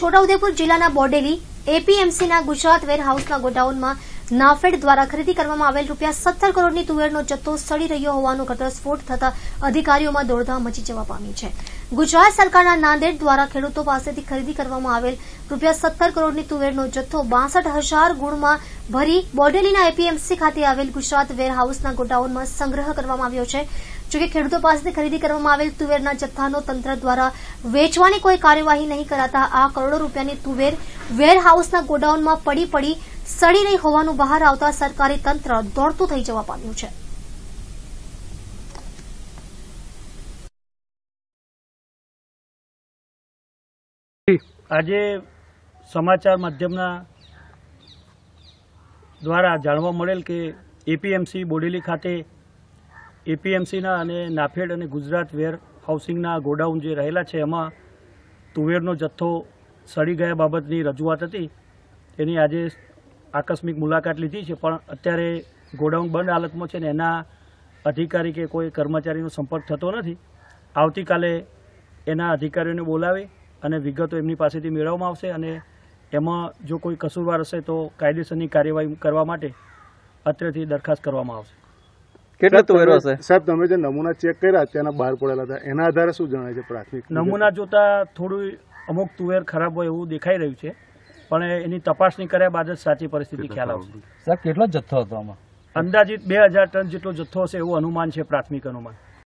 છોટાઉદેપુર જિલ્લાના બોડેલી એપીએમસીના ગુજરાત વેરહાઉસના ગોડાઉનમાં નાફેડ દ્વારા ખરીદી કરવામાં આવેલ રૂપિયા સત્તર કરોડની તુવેરનો જથ્થો સડી રહ્યો હોવાનો ઘટસ્ફોટ થતા અધિકારીઓમાં દોડધામ મચી જવા પામી છે ગુજરાત સરકારના નાંદેડ દ્વારા ખેડૂતો પાસેથી ખરીદી કરવામાં આવેલ રૂપિયા સત્તર કરોડની તુવેરનો જથ્થો બાસઠ હજાર ગુણમાં ભરી બોડેલીના એપીએમસી ખાતે આવેલ ગુજરાત વેરહાઉસના ગોડાઉનમાં સંગ્રહ કરવામાં આવ્યો છે જોકે ખેડૂતો પાસેથી ખરીદી કરવામાં આવેલ તુવેરના જથ્થાનો તંત્ર દ્વારા વેચવાની કોઈ કાર્યવાહી નહીં કરાતા આ કરોડો રૂપિયાની તુવેર વેરહાઉસના ગોડાઉનમાં પડી પડી સડી રહી હોવાનું બહાર આવતા સરકારી તંત્ર દોડતું થઈ જવા પામ્યું છે આજે સમાચાર માધ્યમના દ્વારા જાણવા મળેલ કે એપીએમસી બોડેલી ખાતે એપીએમસીના અને નાફેડ અને ગુજરાત વેર હાઉસિંગના ગોડાઉન જે રહેલા છે એમાં તુવેરનો જથ્થો સડી ગયા બાબતની રજૂઆત હતી એની આજે આકસ્મિક મુલાકાત લીધી છે પણ અત્યારે ગોડાઉન બંધ હાલતમાં છે ને એના અધિકારી કે કોઈ કર્મચારીનો સંપર્ક થતો નથી આવતીકાલે એના અધિકારીઓને બોલાવી અને વિગતો એમની પાસેથી મેળવવામાં આવશે અને એમાં જો કોઈ કસૂરવાર હશે તો કાયદેસરની કાર્યવાહી કરવા માટે અત્રેથી દરખાસ્ત કરવામાં આવશે કેટલા તુવેરો હશે સાહેબ તમે જે નમૂના ચેક કર્યા તેના બહાર પડેલા હતા એના આધારે શું જણાય છે પ્રાથમિક નમૂના જોતા થોડું અમુક તુવેર ખરાબ હોય એવું દેખાઈ રહ્યું છે પણ એની તપાસણી કર્યા બાદ જ સાચી પરિસ્થિતિ ખ્યાલ આવશે સાહેબ કેટલો જથ્થો હતો આમાં અંદાજિત બે હજાર ટન જેટલો જથ્થો હશે એવું અનુમાન છે પ્રાથમિક અનુમાન